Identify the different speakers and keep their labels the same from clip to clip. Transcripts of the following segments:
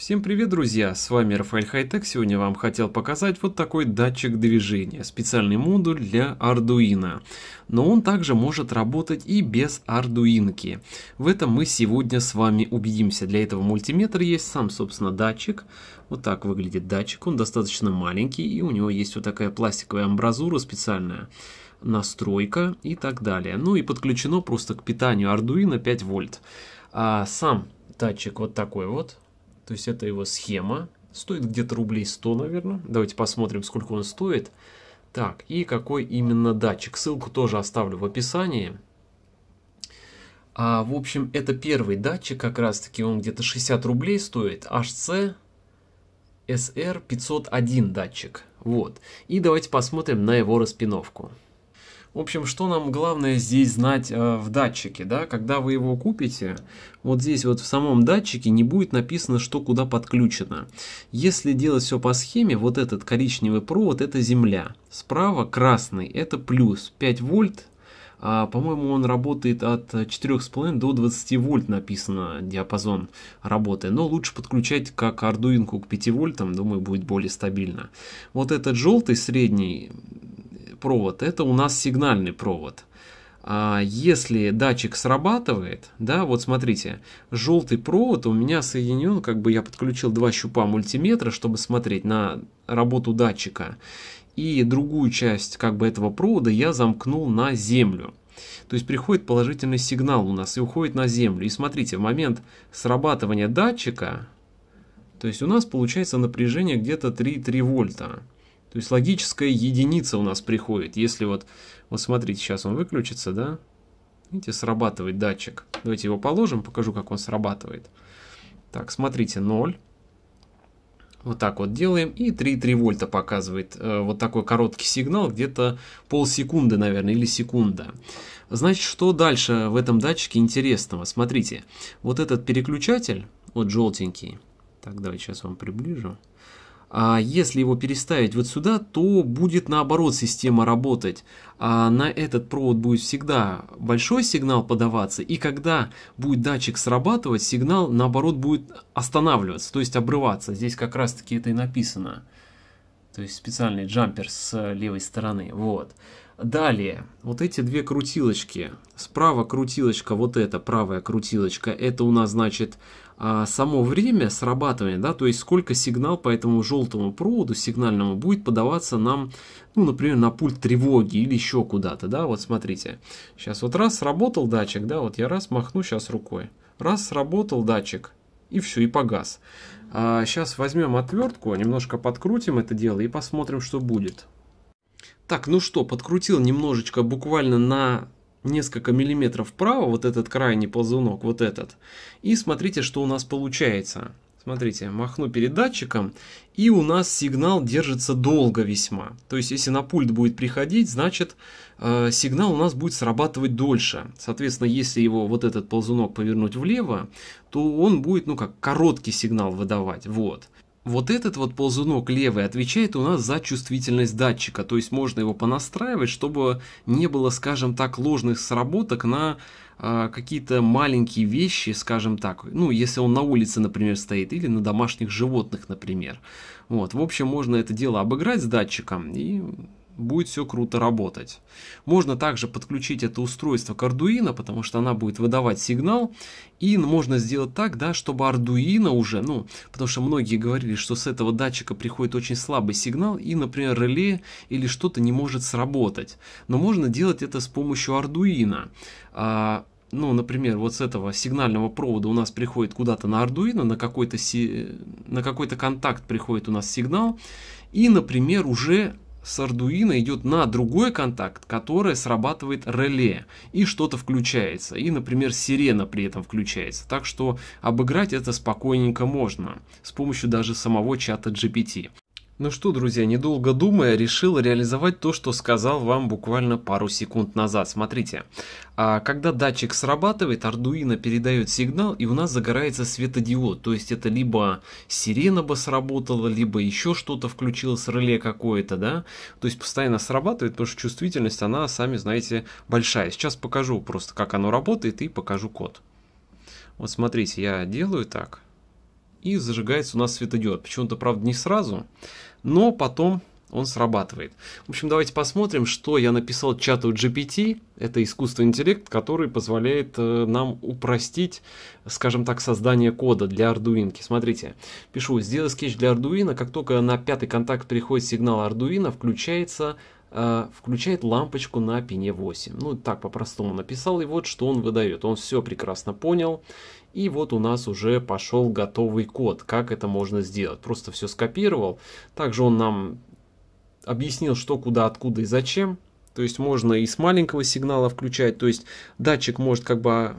Speaker 1: Всем привет, друзья! С вами Рафаэль Хайтек. Сегодня вам хотел показать вот такой датчик движения, специальный модуль для Arduino. Но он также может работать и без Ардуинки. В этом мы сегодня с вами убедимся. Для этого мультиметр есть, сам, собственно, датчик. Вот так выглядит датчик, он достаточно маленький, и у него есть вот такая пластиковая амбразура специальная настройка и так далее. Ну и подключено просто к питанию Arduino 5 вольт. А сам датчик вот такой вот, то есть это его схема. Стоит где-то рублей 100, наверное. Давайте посмотрим, сколько он стоит. Так, и какой именно датчик. Ссылку тоже оставлю в описании. А, в общем, это первый датчик, как раз таки он где-то 60 рублей стоит. HC SR501 датчик. Вот. И давайте посмотрим на его распиновку. В общем, что нам главное здесь знать э, в датчике, да, когда вы его купите, вот здесь вот в самом датчике не будет написано, что куда подключено. Если делать все по схеме, вот этот коричневый провод это земля, справа красный это плюс 5 вольт, а, по-моему, он работает от 4,5 до 20 вольт написано диапазон работы, но лучше подключать как Ардуинку к 5 вольтам, думаю, будет более стабильно. Вот этот желтый средний провод, это у нас сигнальный провод. А если датчик срабатывает, да, вот смотрите, желтый провод у меня соединен, как бы я подключил два щупа мультиметра, чтобы смотреть на работу датчика, и другую часть как бы этого провода я замкнул на землю. То есть приходит положительный сигнал у нас и уходит на землю. И смотрите, в момент срабатывания датчика, то есть у нас получается напряжение где-то 3,3 вольта. То есть логическая единица у нас приходит. Если вот, вот смотрите, сейчас он выключится, да? Видите, срабатывает датчик. Давайте его положим, покажу, как он срабатывает. Так, смотрите, 0. Вот так вот делаем. И 3,3 вольта показывает э, вот такой короткий сигнал, где-то полсекунды, наверное, или секунда. Значит, что дальше в этом датчике интересного? Смотрите, вот этот переключатель, вот желтенький. Так, давайте сейчас вам приближу. А если его переставить вот сюда, то будет наоборот система работать. А на этот провод будет всегда большой сигнал подаваться, и когда будет датчик срабатывать, сигнал наоборот будет останавливаться, то есть обрываться. Здесь как раз таки это и написано. То есть специальный джампер с левой стороны. Вот. Далее, вот эти две крутилочки. Справа крутилочка, вот эта правая крутилочка, это у нас значит а, само время срабатывания, да, то есть сколько сигнал по этому желтому проводу сигнальному будет подаваться нам, ну, например, на пульт тревоги или еще куда-то, да, вот смотрите. Сейчас вот раз сработал датчик, да, вот я раз махну сейчас рукой, раз сработал датчик, и все, и погас. А сейчас возьмем отвертку, немножко подкрутим это дело и посмотрим, что будет. Так, ну что, подкрутил немножечко, буквально на несколько миллиметров вправо, вот этот крайний ползунок, вот этот. И смотрите, что у нас получается. Смотрите, махну передатчиком, и у нас сигнал держится долго весьма. То есть, если на пульт будет приходить, значит, э, сигнал у нас будет срабатывать дольше. Соответственно, если его вот этот ползунок повернуть влево, то он будет, ну как, короткий сигнал выдавать. Вот. Вот этот вот ползунок левый отвечает у нас за чувствительность датчика, то есть можно его понастраивать, чтобы не было, скажем так, ложных сработок на э, какие-то маленькие вещи, скажем так, ну, если он на улице, например, стоит, или на домашних животных, например. Вот, в общем, можно это дело обыграть с датчиком и будет все круто работать. Можно также подключить это устройство к Arduino, потому что она будет выдавать сигнал, и можно сделать так, да, чтобы Arduino уже, ну, потому что многие говорили, что с этого датчика приходит очень слабый сигнал, и, например, реле или что-то не может сработать. Но можно делать это с помощью Arduino а, ну, например, вот с этого сигнального провода у нас приходит куда-то на Arduino, на какой-то си... на какой то контакт приходит у нас сигнал, и, например, уже с Arduino идет на другой контакт, который срабатывает реле и что-то включается. И, например, сирена при этом включается. Так что обыграть это спокойненько можно с помощью даже самого чата GPT. Ну что, друзья, недолго думая, решил реализовать то, что сказал вам буквально пару секунд назад. Смотрите, а, когда датчик срабатывает, Arduino передает сигнал, и у нас загорается светодиод. То есть это либо сирена бы сработала, либо еще что-то включилось, реле какое-то, да? То есть постоянно срабатывает, потому что чувствительность, она, сами знаете, большая. Сейчас покажу просто, как оно работает, и покажу код. Вот смотрите, я делаю так и зажигается у нас светодиод. Почему-то, правда, не сразу, но потом он срабатывает. В общем, давайте посмотрим, что я написал чату GPT. Это искусственный интеллект, который позволяет э, нам упростить, скажем так, создание кода для Ардуинки. Смотрите, пишу, сделай скетч для Ардуина. Как только на пятый контакт приходит сигнал Ардуина, включается а, включает лампочку на пине 8. Ну, так по-простому написал, и вот что он выдает. Он все прекрасно понял, и вот у нас уже пошел готовый код, как это можно сделать. Просто все скопировал. Также он нам объяснил, что, куда, откуда и зачем. То есть можно и с маленького сигнала включать, то есть датчик может как бы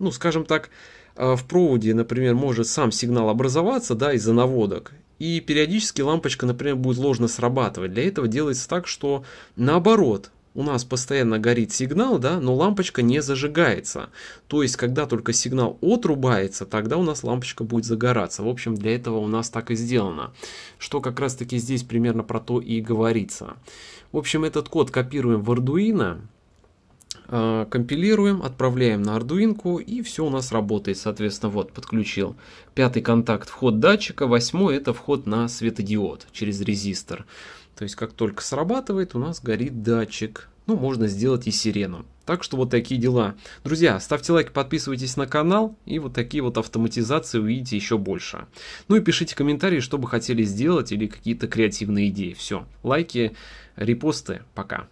Speaker 1: ну, скажем так, э, в проводе, например, может сам сигнал образоваться, да, из-за наводок, и периодически лампочка, например, будет ложно срабатывать. Для этого делается так, что наоборот, у нас постоянно горит сигнал, да, но лампочка не зажигается. То есть, когда только сигнал отрубается, тогда у нас лампочка будет загораться. В общем, для этого у нас так и сделано. Что как раз таки здесь примерно про то и говорится. В общем, этот код копируем в Arduino. А, компилируем, отправляем на Ардуинку и все у нас работает. Соответственно, вот подключил. Пятый контакт вход датчика, восьмой это вход на светодиод через резистор. То есть как только срабатывает, у нас горит датчик. Ну, можно сделать и сирену. Так что вот такие дела. Друзья, ставьте лайки, подписывайтесь на канал, и вот такие вот автоматизации увидите еще больше. Ну и пишите комментарии, что бы хотели сделать, или какие-то креативные идеи. Все, лайки, репосты, пока.